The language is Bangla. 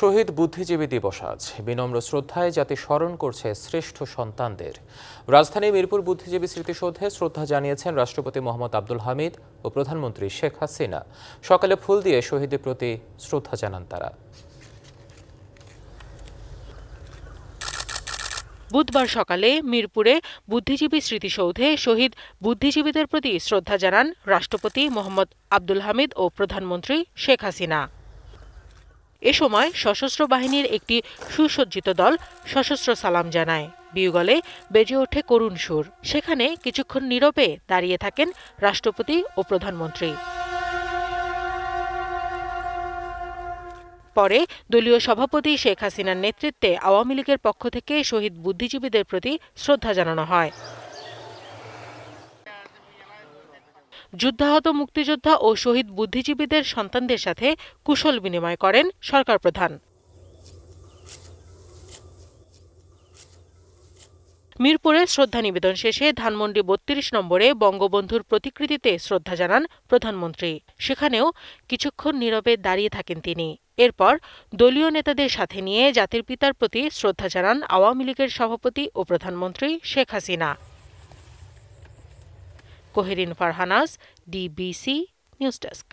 শহীদ বুদ্ধিজীবী দিবস আজ বিনম্র শ্রদ্ধায় জাতি স্মরণ করছে শ্রেষ্ঠ সন্তানদের রাজধানী মিরপুর বুদ্ধিজীবী স্মৃতিসৌধে শ্রদ্ধা জানিয়েছেন রাষ্ট্রপতি মোহাম্মদ আব্দুল হামিদ ও প্রধানমন্ত্রী শেখ হাসিনা সকালে ফুল দিয়ে শহীদের প্রতি শ্রদ্ধা জানান তারা বুধবার সকালে মিরপুরে বুদ্ধিজীবী স্মৃতিসৌধে শহীদ বুদ্ধিজীবীদের প্রতি শ্রদ্ধা জানান রাষ্ট্রপতি মোহাম্মদ আব্দুল হামিদ ও প্রধানমন্ত্রী শেখ হাসিনা এ সময় সশস্ত্র বাহিনীর একটি সুসজ্জিত দল সশস্ত্র সালাম জানায় বিউগলে বেজে ওঠে করুণ সুর সেখানে কিছুক্ষণ নীরবে দাঁড়িয়ে থাকেন রাষ্ট্রপতি ও প্রধানমন্ত্রী পরে দলীয় সভাপতি শেখ হাসিনার নেতৃত্বে আওয়ামী লীগের পক্ষ থেকে শহীদ বুদ্ধিজীবীদের প্রতি শ্রদ্ধা জানানো হয় যুদ্ধাহত মুক্তিযোদ্ধা ও শহীদ বুদ্ধিজীবীদের সন্তানদের সাথে কুশল বিনিময় করেন সরকার প্রধান মিরপুরে শ্রদ্ধা নিবেদন শেষে ধানমন্ডি বত্রিশ নম্বরে বঙ্গবন্ধুর প্রতিকৃতিতে শ্রদ্ধা জানান প্রধানমন্ত্রী সেখানেও কিছুক্ষণ নীরবে দাঁড়িয়ে থাকেন তিনি এরপর দলীয় নেতাদের সাথে নিয়ে জাতির পিতার প্রতি শ্রদ্ধা জানান আওয়ামী লীগের সভাপতি ও প্রধানমন্ত্রী শেখ হাসিনা কোহেরিন ফারহানাস ডিবিসি নিউজ ডেস্ক